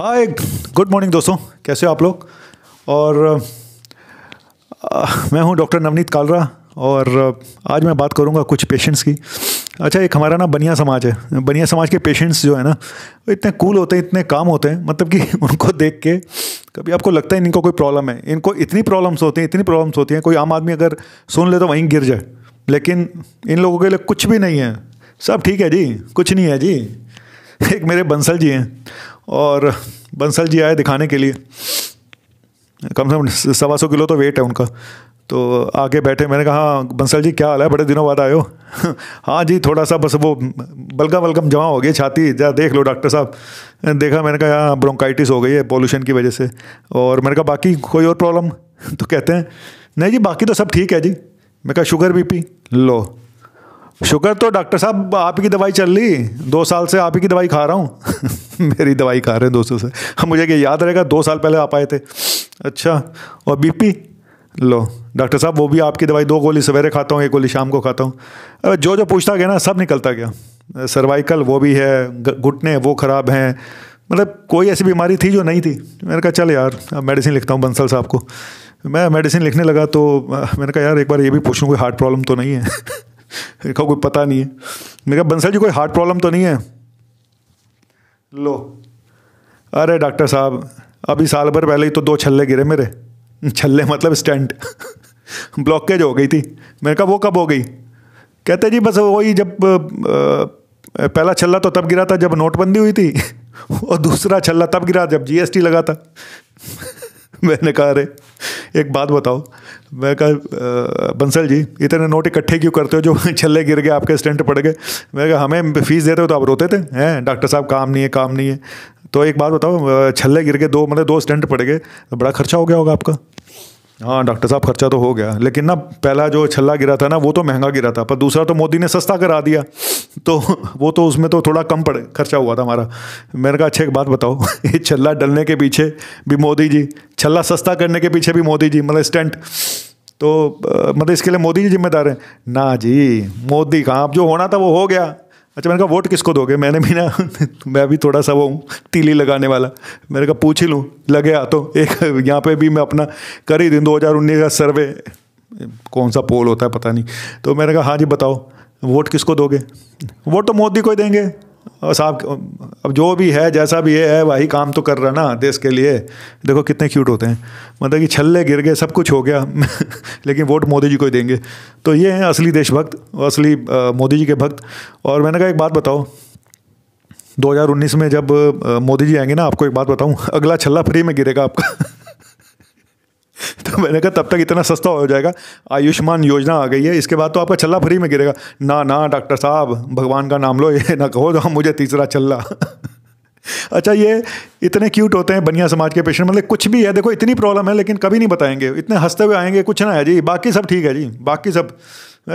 hi good morning दोस्तों कैसे हो आप लोग और आ, मैं हूं डॉक्टर नवनीत कालरा और आज मैं बात करूंगा कुछ पेशेंट्स की अच्छा एक हमारा ना बनिया समाज है बनिया समाज के पेशेंट्स जो है ना इतने कूल होते हैं इतने काम होते हैं मतलब कि उनको देख के कभी आपको लगता है इनको कोई प्रॉब्लम है इनको इतनी प्रॉब्लम्स होती हैं इतनी प्रॉब्लम्स होती हैं कोई आम आदमी अगर सुन ले तो वहीं गिर जाए लेकिन इन लोगों के लिए कुछ भी नहीं है सब ठीक है जी कुछ नहीं है जी एक मेरे बंसल जी हैं और बंसल जी आए दिखाने के लिए कम से कम सवा सौ किलो तो वेट है उनका तो आगे बैठे मैंने कहा बंसल जी क्या हाल है बड़े दिनों बाद आए हो हाँ जी थोड़ा सा बस वो बलगम वलगम जमा हो गई छाती जा देख लो डॉक्टर साहब देखा मैंने कहा यहाँ ब्रोंकाइटिस हो गई है पोल्यूशन की वजह से और मैंने कहा बाकी कोई और प्रॉब्लम तो कहते हैं नहीं जी बाकी तो सब ठीक है जी मैं कहा शुगर बीपी लो शुगर तो डॉक्टर साहब आप की दवाई चल रही दो साल से आप ही की दवाई खा रहा हूँ मेरी दवाई खा रहे हैं दोस्तों से मुझे क्या याद रहेगा दो साल पहले आप आए थे अच्छा और बीपी लो डॉक्टर साहब वो भी आपकी दवाई दो गोली सवेरे खाता हूँ एक गोली शाम को खाता हूँ अरे जो जो पूछता गया ना सब निकलता गया सर्वाइकल वो भी है घुटने वो ख़राब हैं मतलब कोई ऐसी बीमारी थी जो नहीं थी मैंने कहा चल यार अब मेडिसिन लिखता हूँ बंसल साहब को मैं मेडिसिन लिखने लगा तो मैंने कहा यार एक बार ये भी पूछूँ कोई हार्ट प्रॉब्लम तो नहीं है देखा कोई पता नहीं है कहा बंसल जी कोई हार्ट प्रॉब्लम तो नहीं है लो अरे डॉक्टर साहब अभी साल भर पहले ही तो दो छल्ले गिरे मेरे छल्ले मतलब स्टेंट ब्लॉकेज हो गई थी मैंने कहा वो कब हो गई कहते जी बस वही जब आ, पहला छल्ला तो तब गिरा था जब नोटबंदी हुई थी और दूसरा छल्ला तब गिरा जब जीएसटी लगा था मैंने कहा अरे एक बात बताओ मैं कहा बंसल जी इतने नोट इकट्ठे क्यों करते हो जो छल्ले गिर गए आपके स्टेंट पड़ गए मैं कहा हमें फीस देते हो तो आप रोते थे हैं डॉक्टर साहब काम नहीं है काम नहीं है तो एक बात बताओ छल्ले गिर गए दो मतलब दो स्टेंट पड़ गए तो बड़ा खर्चा हो गया होगा आपका हाँ डॉक्टर साहब खर्चा तो हो गया लेकिन ना पहला जो छल्ला गिरा था ना वो तो महंगा गिरा था पर दूसरा तो मोदी ने सस्ता करा दिया तो वो तो उसमें तो थोड़ा कम पड़े खर्चा हुआ था हमारा मैंने कहा अच्छा एक बात बताओ ये छल्ला डलने के पीछे भी मोदी जी छल्ला सस्ता करने के पीछे भी मोदी जी मतलब स्टेंट तो मतलब इसके लिए मोदी जी जिम्मेदार हैं ना जी मोदी कहाँ अब जो होना था वो हो गया अच्छा मैंने कहा वोट किसको दोगे मैंने भी ना मैं भी थोड़ा सा वो हूँ तीली लगाने वाला मैंने कहा पूछ ही लूँ लगे आ तो एक यहाँ पे भी मैं अपना कर ही दिन दो हज़ार उन्नीस का सर्वे कौन सा पोल होता है पता नहीं तो मैंने कहा हाँ जी बताओ वोट किसको दोगे वोट तो मोदी को ही देंगे साहब अब जो भी है जैसा भी है वही काम तो कर रहा ना देश के लिए देखो कितने क्यूट होते हैं मतलब कि छल्ले गिर गए सब कुछ हो गया लेकिन वोट मोदी जी को ही देंगे तो ये हैं असली देशभक्त असली मोदी जी के भक्त और मैंने कहा एक बात बताओ 2019 में जब मोदी जी आएंगे ना आपको एक बात बताऊं अगला छल्ला फ्री में गिरेगा आपका तो मैंने कहा तब तक इतना सस्ता हो जाएगा आयुष्मान योजना आ गई है इसके बाद तो आपका छल्ला फ्री में गिरेगा ना ना डॉक्टर साहब भगवान का नाम लो ये ना कहो तो मुझे तीसरा छल्ला अच्छा ये इतने क्यूट होते हैं बनिया समाज के पेशेंट मतलब कुछ भी है देखो इतनी प्रॉब्लम है लेकिन कभी नहीं बताएंगे इतने हंसते हुए आएंगे कुछ ना है जी बाकी सब ठीक है जी बाकी सब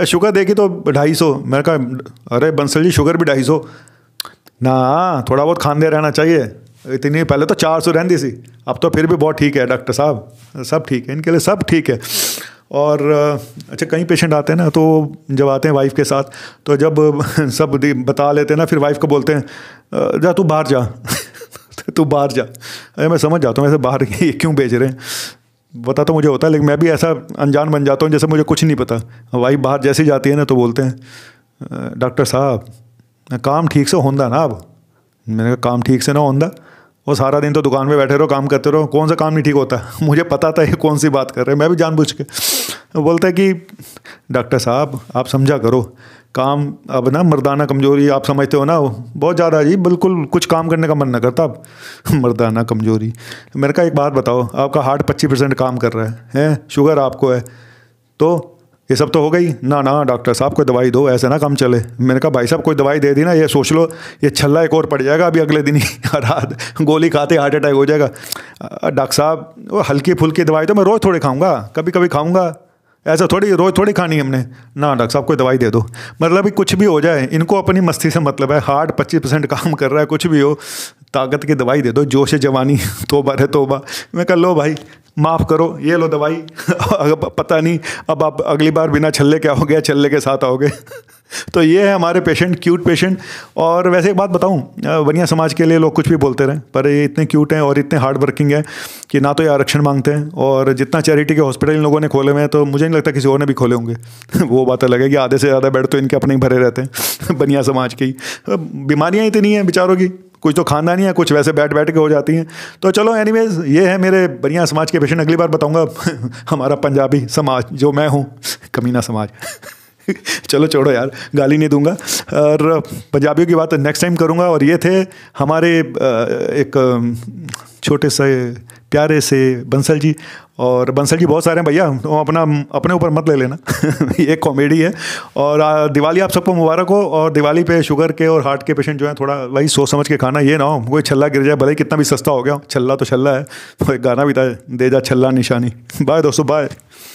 शुगर देखी तो ढाई सौ मैंने कहा अरे बंसल जी शुगर भी ढाई सौ ना थोड़ा बहुत खानदे रहना चाहिए इतनी पहले तो चार सौ रहती सी अब तो फिर भी बहुत ठीक है डॉक्टर साहब सब ठीक है इनके लिए सब ठीक है और अच्छा कई पेशेंट आते हैं ना तो जब आते हैं वाइफ के साथ तो जब सब बता लेते हैं ना फिर वाइफ को बोलते हैं जा तू बाहर जा तू बाहर जा अरे मैं समझ जाता हूँ ऐसे बाहर ये क्यों भेज रहे हैं पता तो मुझे होता है लेकिन मैं भी ऐसा अनजान बन जाता हूँ जैसे मुझे कुछ नहीं पता वाइफ बाहर जैसे जाती है ना तो बोलते हैं डॉक्टर साहब काम ठीक से होंदा ना अब मैंने कहा काम ठीक से ना होंदा वो सारा दिन तो दुकान पे बैठे रहो काम करते रहो कौन सा काम नहीं ठीक होता मुझे पता था ये कौन सी बात कर रहे हैं मैं भी जानबूझ के बोलता है कि डॉक्टर साहब आप समझा करो काम अब ना मर्दाना कमजोरी आप समझते हो ना बहुत ज़्यादा जी बिल्कुल कुछ काम करने का मन ना करता अब मर्दाना कमजोरी मेरे का एक बात बताओ आपका हार्ट पच्चीस परसेंट काम कर रहा है हैं शुगर आपको है तो ये सब तो हो गई ना ना डॉक्टर साहब कोई दवाई दो ऐसे ना कम चले मैंने कहा भाई साहब कोई दवाई दे दी ना ये सोच लो ये छल्ला एक और पड़ जाएगा अभी अगले दिन ही रात गोली खाते हार्ट अटैक हो जाएगा डॉक्टर साहब वो हल्की फुल्की दवाई तो मैं रोज़ थोड़ी खाऊंगा कभी कभी खाऊंगा ऐसा थोड़ी रोज़ थोड़ी खानी हमने ना डॉक्टर साहब कोई दवाई दे दो मतलब कुछ भी हो जाए इनको अपनी मस्ती से मतलब है हार्ट पच्चीस परसेंट काम कर रहा है कुछ भी हो ताकत की दवाई दे दो जोश जवानी तोबा रहे तोबा मैं कह लो भाई माफ़ करो ये लो दवाई पता नहीं अब आप अगली बार बिना छल्ले के आओगे छल्ले के साथ आओगे तो ये है हमारे पेशेंट क्यूट पेशेंट और वैसे एक बात बताऊं बनिया समाज के लिए लोग कुछ भी बोलते रहें पर ये इतने क्यूट हैं और इतने हार्ड वर्किंग हैं कि ना तो ये आरक्षण मांगते हैं और जितना चैरिटी के हॉस्पिटल इन लोगों ने खोले हुए हैं तो मुझे नहीं लगता किसी और ने भी खोले होंगे वो बात अलग है कि आधे से ज़्यादा बेड तो इनके अपने ही भरे रहते हैं बनिया समाज के ही बीमारियाँ इतनी हैं बेचारों की कुछ तो खानदानी है कुछ वैसे बैठ बैठ के हो जाती हैं तो चलो एनी ये है मेरे बढ़िया समाज के पेशेंट अगली बार बताऊँगा हमारा पंजाबी समाज जो मैं हूँ कमीना समाज चलो छोड़ो यार गाली नहीं दूंगा और पंजाबियों की बात नेक्स्ट टाइम करूंगा और ये थे हमारे एक छोटे से प्यारे से बंसल जी और बंसल जी बहुत सारे हैं भैया तो अपना अपने ऊपर मत ले लेना ये कॉमेडी है और दिवाली आप सबको मुबारक हो और दिवाली पे शुगर के और हार्ट के पेशेंट जो हैं थोड़ा वही सोच समझ के खाना ये ना हो कोई छल्ला गिर जाए भले कितना भी सस्ता हो गया छल्ला तो छल्ला है तो एक गाना भी था दे जा छल्ला निशानी बाय दोस्तों बाय